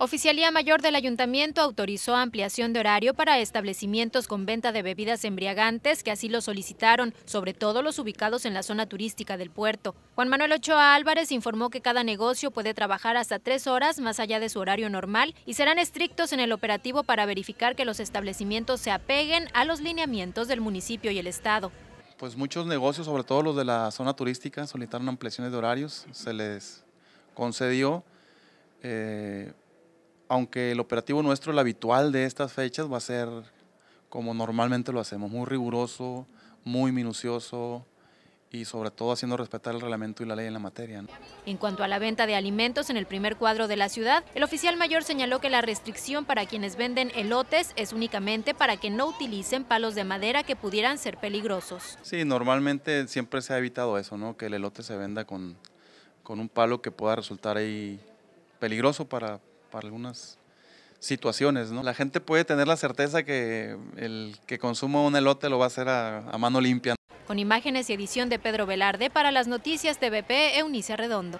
Oficialía Mayor del Ayuntamiento autorizó ampliación de horario para establecimientos con venta de bebidas embriagantes que así lo solicitaron, sobre todo los ubicados en la zona turística del puerto. Juan Manuel Ochoa Álvarez informó que cada negocio puede trabajar hasta tres horas más allá de su horario normal y serán estrictos en el operativo para verificar que los establecimientos se apeguen a los lineamientos del municipio y el Estado. Pues muchos negocios, sobre todo los de la zona turística, solicitaron ampliaciones de horarios, se les concedió. Eh, aunque el operativo nuestro, el habitual de estas fechas, va a ser como normalmente lo hacemos, muy riguroso, muy minucioso y sobre todo haciendo respetar el reglamento y la ley en la materia. En cuanto a la venta de alimentos en el primer cuadro de la ciudad, el oficial mayor señaló que la restricción para quienes venden elotes es únicamente para que no utilicen palos de madera que pudieran ser peligrosos. Sí, normalmente siempre se ha evitado eso, ¿no? que el elote se venda con, con un palo que pueda resultar ahí peligroso para, para algunas situaciones, ¿no? La gente puede tener la certeza que el que consuma un elote lo va a hacer a, a mano limpia. Con imágenes y edición de Pedro Velarde para las noticias TVP, e Eunice Redondo.